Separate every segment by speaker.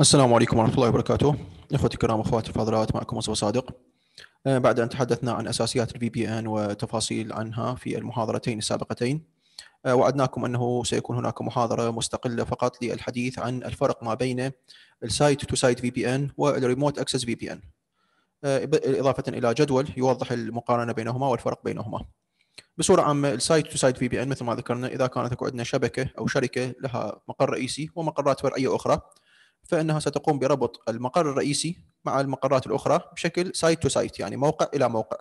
Speaker 1: السلام عليكم ورحمة الله وبركاته إخوتي الكرام أخواتي الفاضلات معكم مصطفى صادق آه، بعد أن تحدثنا عن أساسيات الفي بي إن وتفاصيل عنها في المحاضرتين السابقتين آه، وعدناكم أنه سيكون هناك محاضرة مستقلة فقط للحديث عن الفرق ما بين السايت تو سايت في بي إن والريموت أكسس في بي إن إضافة إلى جدول يوضح المقارنة بينهما والفرق بينهما بصوره عامه السايت تو سايت في بي ان مثل ما ذكرنا اذا كانت عندنا شبكه او شركه لها مقر رئيسي ومقرات فرعيه اخرى فانها ستقوم بربط المقر الرئيسي مع المقرات الاخرى بشكل سايت تو سايت يعني موقع الى موقع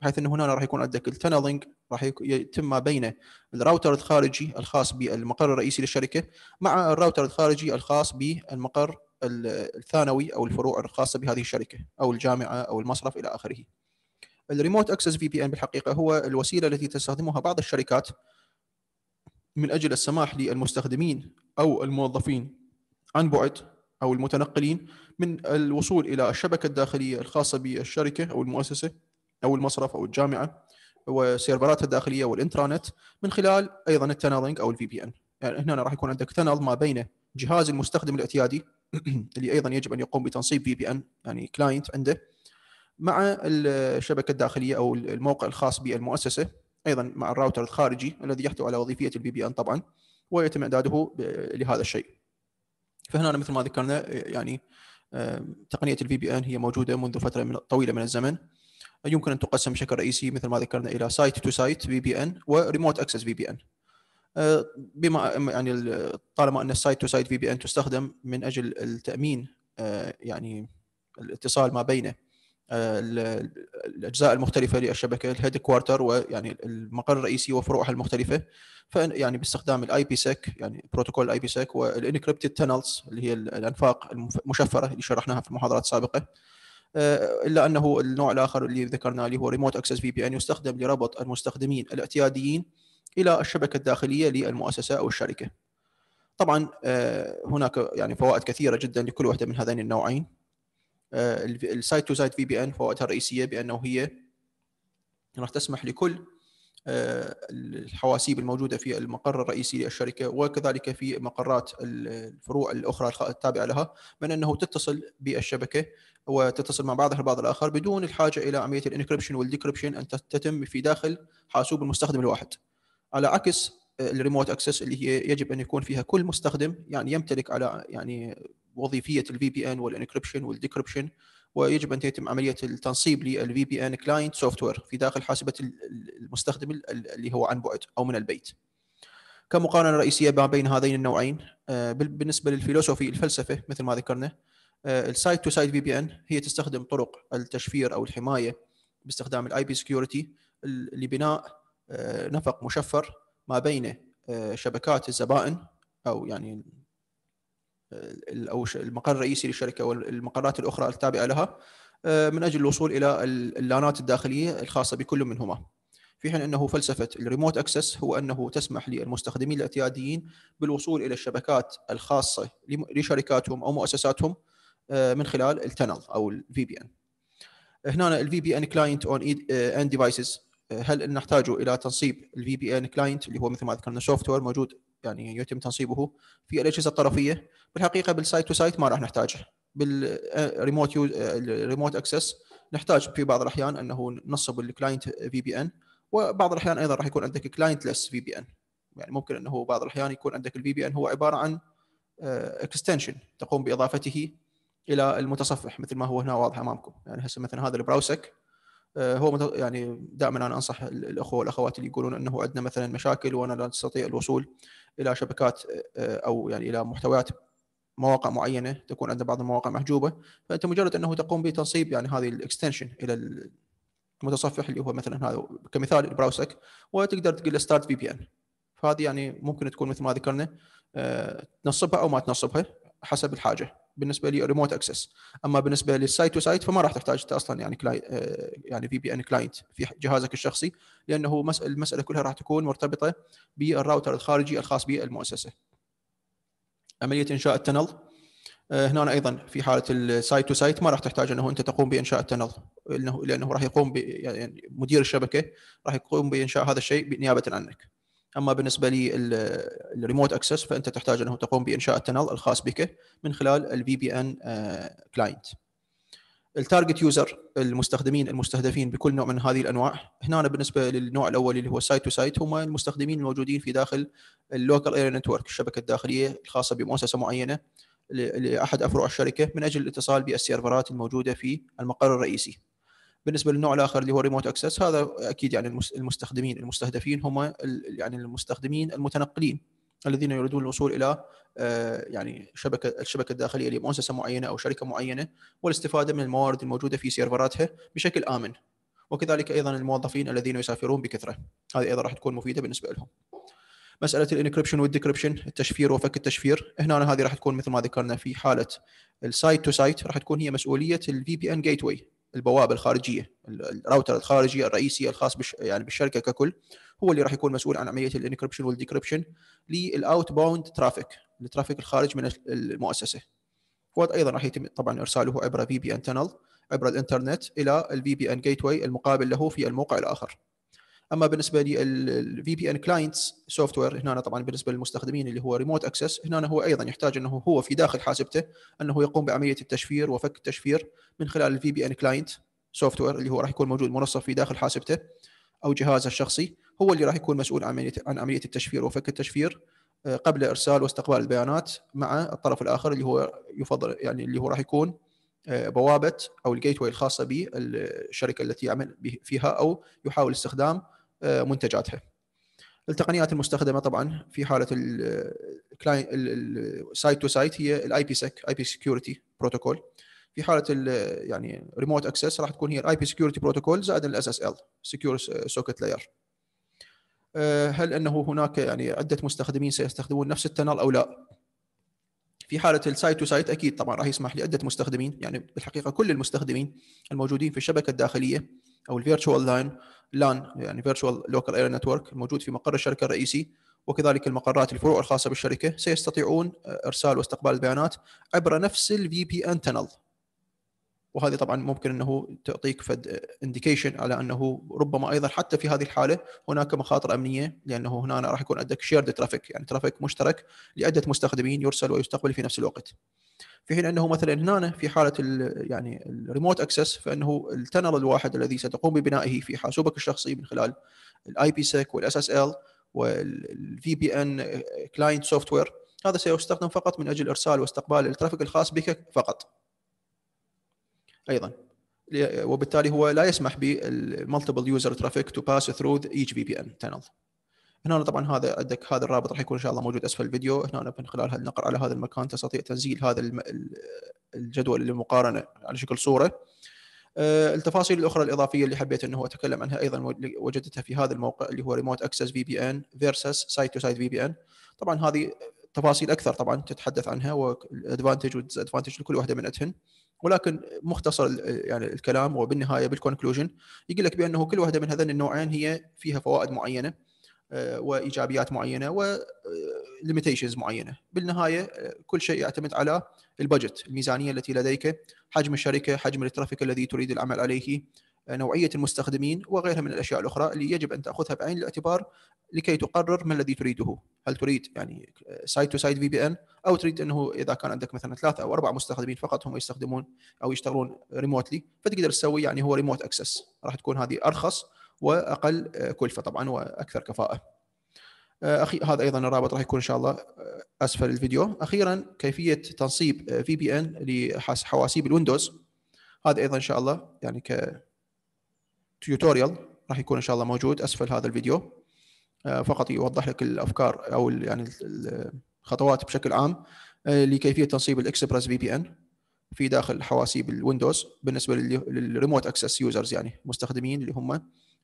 Speaker 1: بحيث انه هنا راح يكون عندك التنلينج راح يتم ما بين الراوتر الخارجي الخاص بالمقر الرئيسي للشركه مع الراوتر الخارجي الخاص بالمقر الثانوي او الفروع الخاصه بهذه الشركه او الجامعه او المصرف الى اخره. الريموت اكسس في بي ان بالحقيقه هو الوسيله التي تستخدمها بعض الشركات من اجل السماح للمستخدمين او الموظفين عن بعد او المتنقلين من الوصول الى الشبكه الداخليه الخاصه بالشركه او المؤسسه او المصرف او الجامعه وسيرفراتها الداخليه والانترنت من خلال ايضا التنالينج او الفي بي ان يعني هنا راح يكون عندك تنال ما بين جهاز المستخدم الاعتيادي اللي ايضا يجب ان يقوم بتنصيب في بي ان يعني كلاينت عنده مع الشبكه الداخليه او الموقع الخاص بالمؤسسه ايضا مع الراوتر الخارجي الذي يحتوي على وظيفيه الفي بي ان طبعا ويتم اعداده لهذا الشيء. فهنا مثل ما ذكرنا يعني تقنيه الفي بي ان هي موجوده منذ فتره من طويله من الزمن يمكن ان تقسم بشكل رئيسي مثل ما ذكرنا الى سايت تو سايت في بي ان وريموت اكسس في بي ان بما يعني طالما ان السايت تو سايت في بي ان تستخدم من اجل التامين آه، يعني الاتصال ما بينه الاجزاء المختلفه للشبكه الهيد كوارتر ويعني المقر الرئيسي وفروعها المختلفه فيعني باستخدام الاي بي سيك يعني بروتوكول الاي بي سيك والانكربتد تنلز اللي هي الانفاق المشفره اللي شرحناها في المحاضرات السابقه آه، الا انه النوع الاخر اللي ذكرناه اللي هو ريموت اكسس في بي ان يستخدم لربط المستخدمين الاعتياديين الى الشبكه الداخليه للمؤسسه او الشركه. طبعا آه، هناك يعني فوائد كثيره جدا لكل واحده من هذين النوعين السايت تو سايت في بي ان فوائدها الرئيسيه بانه هي راح تسمح لكل آه، الحواسيب الموجوده في المقر الرئيسي للشركه وكذلك في مقرات الفروع الاخرى التابعه لها من انه تتصل بالشبكه وتتصل مع بعضها البعض الاخر بدون الحاجه الى عمليه الانكربشن والديكربشن ان تتم في داخل حاسوب المستخدم الواحد على عكس الريموت اكسس اللي هي يجب ان يكون فيها كل مستخدم يعني يمتلك على يعني وظيفيه الفي بي ان والانكربشن والديكربشن ويجب ان تتم عمليه التنصيب للفي بي ان كلاينت سوفت وير في داخل حاسبه المستخدم اللي هو عن بعد او من البيت. كمقارنه رئيسيه ما بين هذين النوعين آه، بالنسبه للفيلوسوفي الفلسفه مثل ما ذكرنا السايت تو سايت في بي ان هي تستخدم طرق التشفير او الحمايه باستخدام الاي بي سكيورتي لبناء آه، نفق مشفر ما بين آه، شبكات الزبائن او يعني او المقر الرئيسي للشركه والمقرات الاخرى التابعه لها آه، من اجل الوصول الى اللانات الداخليه الخاصه بكل منهما. في حين انه فلسفه الريموت اكسس هو انه تسمح للمستخدمين الاعتياديين بالوصول الى الشبكات الخاصه لشركاتهم او مؤسساتهم آه، من خلال التنل او الفي بي ان. هنا الفي بي ان كلاينت اون اند ديفايسز هل نحتاج الى تنصيب الفي بي ان كلاينت اللي هو مثل ما ذكرنا سوفت وير موجود يعني يتم تنصيبه في الاجهزه الطرفيه بالحقيقه بالسايت تو سايت ما راح نحتاجه بالريموت يوز الريموت اكسس نحتاج في بعض الاحيان انه نصب الكلاينت في بي ان وبعض الاحيان ايضا راح يكون عندك كلاينت ليس في بي ان يعني ممكن انه بعض الاحيان يكون عندك الفي بي ان هو عباره عن اكستنشن آه، تقوم باضافته الى المتصفح مثل ما هو هنا واضح امامكم يعني هسه مثلا هذا البراوسك آه، هو يعني دائما انا انصح الاخوه والاخوات اللي يقولون انه عندنا مثلا مشاكل وانا لا استطيع الوصول الى شبكات آه، آه، او يعني الى محتويات مواقع معينه تكون عندنا بعض المواقع محجوبه فانت مجرد انه تقوم بتنصيب يعني هذه الاكستنشن الى المتصفح اللي هو مثلا هذا كمثال البراوسك وتقدر تقول له ستارت في بي ان فهذه يعني ممكن تكون مثل ما ذكرنا تنصبها او ما تنصبها حسب الحاجه بالنسبه لي ريموت اكسس اما بالنسبه للسايت تو سايت فما راح تحتاج انت اصلا يعني كلاي آه، يعني في بي ان كلاينت في جهازك الشخصي لانه المساله كلها راح تكون مرتبطه بالراوتر الخارجي الخاص بالمؤسسه عمليه انشاء التنل آه، هنا ايضا في حاله السايت تو سايت ما راح تحتاج انه انت تقوم بانشاء التنل لانه لانه راح يقوم يعني مدير الشبكه راح يقوم بانشاء هذا الشيء نيابه عنك اما بالنسبه لي الريموت اكسس فانت تحتاج انه تقوم بانشاء التنل الخاص بك من خلال الفي بي ان كلاينت التارجت يوزر المستخدمين المستهدفين بكل نوع من هذه الانواع هنا بالنسبه للنوع الاول اللي هو سايت تو سايت هم المستخدمين الموجودين في داخل اللوكال اير نتورك الشبكه الداخليه الخاصه بمؤسسه معينه لاحد افرع الشركه من اجل الاتصال بالسيرفرات الموجوده في المقر الرئيسي بالنسبه للنوع الاخر اللي هو ريموت اكسس هذا اكيد يعني المستخدمين المستهدفين هم يعني المستخدمين المتنقلين الذين يريدون الوصول الى آه، يعني شبكه الشبكه الداخليه لمؤسسه معينه او شركه معينه والاستفاده من الموارد الموجوده في سيرفراتها بشكل امن وكذلك ايضا الموظفين الذين يسافرون بكثره هذه ايضا راح تكون مفيده بالنسبه لهم مساله الانكربشن والديكربشن التشفير وفك التشفير هنا هذه راح تكون مثل ما ذكرنا في حاله السايت تو سايت راح تكون هي مسؤوليه الفي بي ان جيت واي البوابه الخارجيه الراوتر الخارجي الرئيسي الخاص بش يعني بالشركه ككل هو اللي راح يكون مسؤول عن عمليه الانكربشن والديكربشن للاوت باوند ترافيك الترافيك الخارج من المؤسسه وايضا راح يتم طبعا ارساله عبر في بي ان تنل عبر الانترنت الى الفي بي ان جيت واي المقابل له في الموقع الاخر اما بالنسبه للفي بي ان كلاينتس سوفت وير هنا طبعا بالنسبه للمستخدمين اللي هو ريموت اكسس هنا هو ايضا يحتاج انه هو في داخل حاسبته انه يقوم بعمليه التشفير وفك التشفير من خلال الفي بي ان كلاينت سوفت وير اللي هو راح يكون موجود منصف في داخل حاسبته او جهازه الشخصي هو اللي راح يكون مسؤول عن عمليه التشفير وفك التشفير آه، قبل ارسال واستقبال البيانات مع الطرف الاخر اللي هو يفضل يعني اللي هو راح يكون آه، بوابه او الجيت الخاصه بالشركه التي يعمل فيها او يحاول استخدام آه، منتجاتها. التقنيات المستخدمه طبعا في حاله السايت تو سايت هي الاي بي سيك اي بي سكيورتي بروتوكول في حاله آه، يعني ريموت اكسس راح تكون هي الاي بي سكيورتي بروتوكول زائد الاس اس ال سكيور سوكت لاير هل انه هناك يعني عده مستخدمين سيستخدمون نفس التنل او لا في حاله السايت تو سايت اكيد طبعا راح يسمح لعده مستخدمين يعني بالحقيقه كل المستخدمين الموجودين في الشبكه الداخليه او الفيرتشوال لاين لان يعني فيرتشوال لوكال اير نتورك الموجود في مقر الشركه الرئيسي وكذلك المقرات الفروع الخاصه بالشركه سيستطيعون ارسال واستقبال البيانات عبر نفس الفي بي ان تنل وهذه طبعا ممكن انه تعطيك فد انديكيشن على انه ربما ايضا حتى في هذه الحاله هناك مخاطر امنيه لانه هنا راح يكون عندك شيرد ترافيك يعني ترافيك مشترك لعده مستخدمين يرسل ويستقبل في نفس الوقت. في حين انه مثلا هنا في حاله الـ يعني الريموت اكسس فانه التنل الواحد الذي ستقوم ببنائه في حاسوبك الشخصي من خلال الاي بي سيك والاس اس ال والفي بي ان كلاينت سوفت وير هذا سيستخدم فقط من اجل ارسال واستقبال الترافيك الخاص بك فقط. ايضا وبالتالي هو لا يسمح بالمالتيبل يوزر ترافيك تو باس ثرو ايتش في بي ان تنل. هنا طبعا هذا عندك هذا الرابط راح يكون ان شاء الله موجود اسفل الفيديو هنا من خلال النقر على هذا المكان تستطيع تنزيل هذا الجدول للمقارنه على شكل صوره آه، التفاصيل الاخرى الاضافيه اللي حبيت انه اتكلم عنها ايضا وجدتها في هذا الموقع اللي هو ريموت اكسس في بي ان فيرسس سايت تو سايت في بي ان طبعا هذه تفاصيل اكثر طبعا تتحدث عنها والادفانتج والديز ادفانتج لكل واحده من اتهن ولكن مختصر يعني الكلام وبالنهايه بالكونكلوجن يقول لك بانه كل واحده من هذين النوعين هي فيها فوائد معينه وايجابيات معينه وليميتيشنز آه، معينه بالنهايه آه، كل شيء يعتمد على البجت الميزانيه التي لديك حجم الشركه حجم الترافيك الذي تريد العمل عليه آه، نوعيه المستخدمين وغيرها من الاشياء الاخرى اللي يجب ان تاخذها بعين الاعتبار لكي تقرر ما الذي تريده هل تريد يعني سايد تو سايد في بي ان او تريد انه اذا كان عندك مثلا ثلاثه او اربع مستخدمين فقط هم يستخدمون او يشتغلون ريموتلي فتقدر تسوي يعني هو ريموت اكسس راح تكون هذه ارخص واقل آه، كلفه طبعا واكثر كفاءه. آه، أخي هذا ايضا الرابط راح يكون ان شاء الله آه، اسفل الفيديو. اخيرا كيفيه تنصيب في بي ان لحواسيب الويندوز هذا ايضا ان شاء الله يعني ك تيوتوريال راح يكون ان شاء الله موجود اسفل هذا الفيديو فقط يوضح لك الافكار او يعني الخطوات بشكل عام لكيفيه تنصيب الاكسبرس في بي ان في داخل حواسيب الويندوز بالنسبه للريموت اكسس يوزرز يعني مستخدمين اللي هم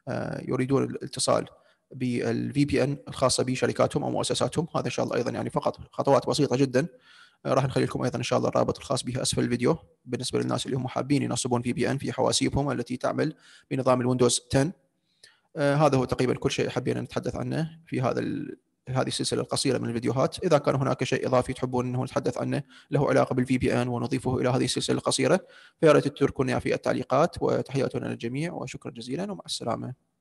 Speaker 1: آه، يريدون الاتصال بالفي بي ان الخاصه بشركاتهم او مؤسساتهم هذا ان شاء الله ايضا يعني فقط خطوات بسيطه جدا آه، راح نخلي لكم ايضا ان شاء الله الرابط الخاص به اسفل الفيديو بالنسبه للناس اللي هم حابين ينصبون في بي ان في حواسيبهم التي تعمل بنظام الويندوز 10 آه هذا هو تقريبا كل شيء حبينا نتحدث عنه في هذا هذه السلسله القصيره من الفيديوهات اذا كان هناك شيء اضافي تحبون انه نتحدث عنه له علاقه بالفي بي ان ونضيفه الى هذه السلسله القصيره فيا ريت تتركونا في التعليقات وتحياتنا للجميع وشكرا جزيلا ومع السلامه